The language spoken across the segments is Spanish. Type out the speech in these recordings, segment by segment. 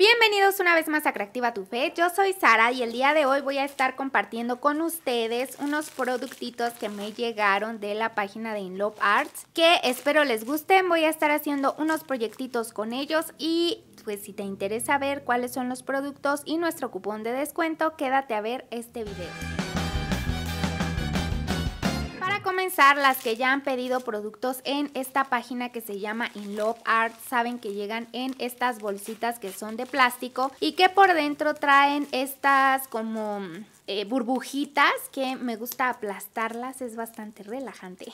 Bienvenidos una vez más a Creativa Tu Fe, yo soy Sara y el día de hoy voy a estar compartiendo con ustedes unos productitos que me llegaron de la página de InLove Arts que espero les gusten, voy a estar haciendo unos proyectitos con ellos y pues si te interesa ver cuáles son los productos y nuestro cupón de descuento, quédate a ver este video comenzar, las que ya han pedido productos en esta página que se llama In Love Art, saben que llegan en estas bolsitas que son de plástico y que por dentro traen estas como eh, burbujitas que me gusta aplastarlas, es bastante relajante.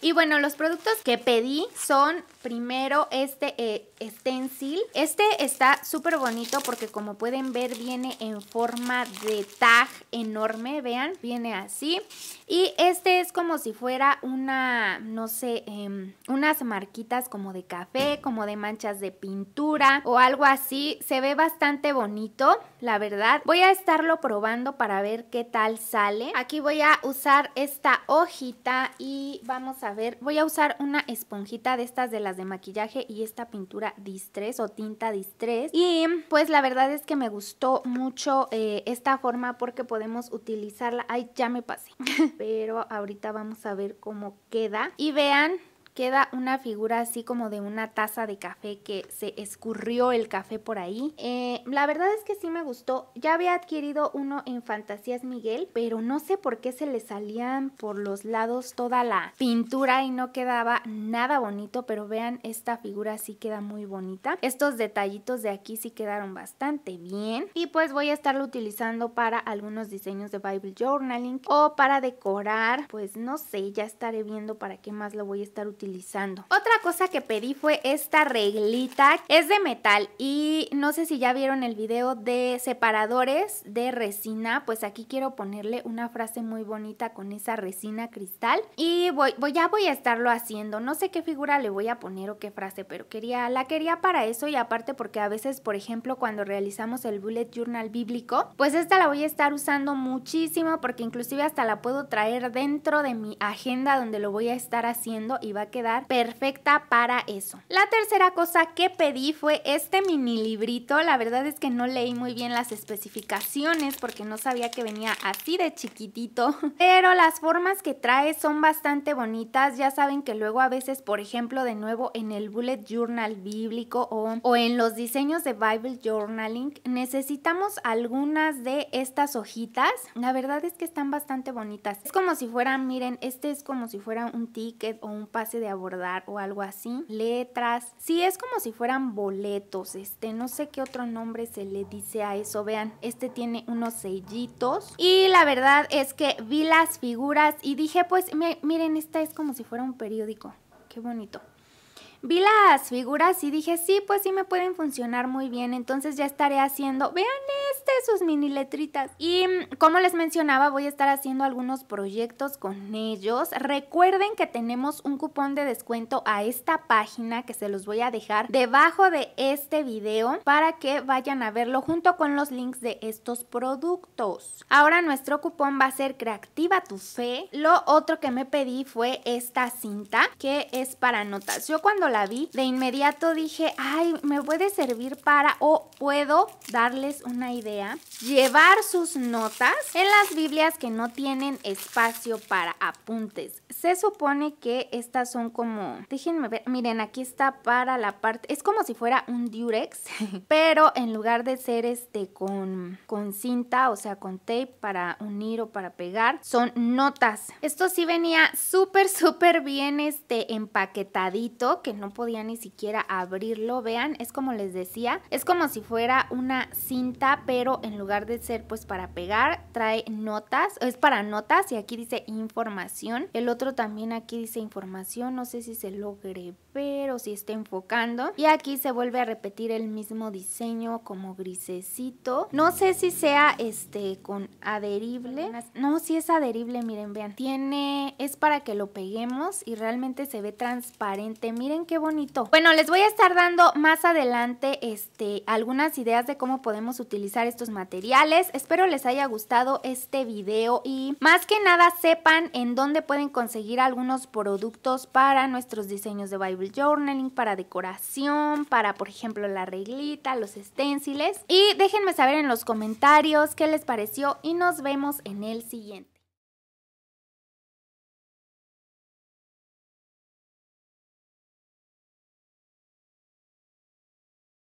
Y bueno, los productos que pedí son primero este eh, stencil. Este está súper bonito porque como pueden ver viene en forma de tag enorme, vean, viene así. Y este es como si fuera una, no sé, em, unas marquitas como de café, como de manchas de pintura o algo así. Se ve bastante bonito, la verdad. Voy a estarlo probando para ver qué tal sale. Aquí voy a usar esta hojita y vamos a ver, voy a usar una esponjita de estas de las de maquillaje y esta pintura distress o tinta distress. Y pues la verdad es que me gustó mucho eh, esta forma porque podemos utilizarla. Ay, ya me pasé. Pero ahorita vamos a ver cómo queda. Y vean queda una figura así como de una taza de café que se escurrió el café por ahí. Eh, la verdad es que sí me gustó. Ya había adquirido uno en Fantasías Miguel, pero no sé por qué se le salían por los lados toda la pintura y no quedaba nada bonito, pero vean, esta figura sí queda muy bonita. Estos detallitos de aquí sí quedaron bastante bien y pues voy a estarlo utilizando para algunos diseños de Bible Journaling o para decorar, pues no sé, ya estaré viendo para qué más lo voy a estar utilizando otra cosa que pedí fue esta reglita. Es de metal y no sé si ya vieron el video de separadores de resina. Pues aquí quiero ponerle una frase muy bonita con esa resina cristal. Y voy, ya voy a estarlo haciendo. No sé qué figura le voy a poner o qué frase, pero quería, la quería para eso y aparte porque a veces, por ejemplo, cuando realizamos el bullet journal bíblico, pues esta la voy a estar usando muchísimo porque inclusive hasta la puedo traer dentro de mi agenda donde lo voy a estar haciendo y va a perfecta para eso. La tercera cosa que pedí fue este mini librito. La verdad es que no leí muy bien las especificaciones porque no sabía que venía así de chiquitito. Pero las formas que trae son bastante bonitas. Ya saben que luego a veces, por ejemplo, de nuevo en el bullet journal bíblico o, en los diseños de Bible Journaling, necesitamos algunas de estas hojitas. La verdad es que están bastante bonitas. Es como si fueran, miren, este es como si fuera un ticket o un pase de abordar o algo así, letras, sí es como si fueran boletos, este, no sé qué otro nombre se le dice a eso, vean, este tiene unos sellitos y la verdad es que vi las figuras y dije, pues miren, esta es como si fuera un periódico, qué bonito. Vi las figuras y dije, sí, pues sí me pueden funcionar muy bien, entonces ya estaré haciendo, vean de sus mini letritas. Y mm, como les mencionaba, voy a estar haciendo algunos proyectos con ellos. Recuerden que tenemos un cupón de descuento a esta página que se los voy a dejar debajo de este video para que vayan a verlo junto con los links de estos productos. Ahora nuestro cupón va a ser Creativa tu Fe. Lo otro que me pedí fue esta cinta que es para notas. Yo cuando la vi de inmediato dije, ay, me puede servir para o puedo darles una idea llevar sus notas en las Biblias que no tienen espacio para apuntes. Se supone que estas son como, déjenme ver, miren, aquí está para la parte, es como si fuera un durex. pero en lugar de ser este con, con cinta, o sea, con tape para unir o para pegar, son notas. Esto sí venía súper, súper bien este empaquetadito, que no podía ni siquiera abrirlo, vean, es como les decía, es como si fuera una cinta, pero en lugar de ser pues para pegar, trae notas, es para notas y aquí dice información. El otro también aquí dice información, no sé si se logre ver o si está enfocando. Y aquí se vuelve a repetir el mismo diseño como grisecito. No sé si sea este con adherible. No, si es adherible, miren, vean. Tiene, es para que lo peguemos y realmente se ve transparente. Miren qué bonito. Bueno, les voy a estar dando más adelante este, algunas ideas de cómo podemos utilizar estos materiales. Espero les haya gustado este video y más que nada sepan en dónde pueden conseguir algunos productos para nuestros diseños de Bible Journaling, para decoración, para por ejemplo la reglita, los esténciles. Y déjenme saber en los comentarios qué les pareció y nos vemos en el siguiente.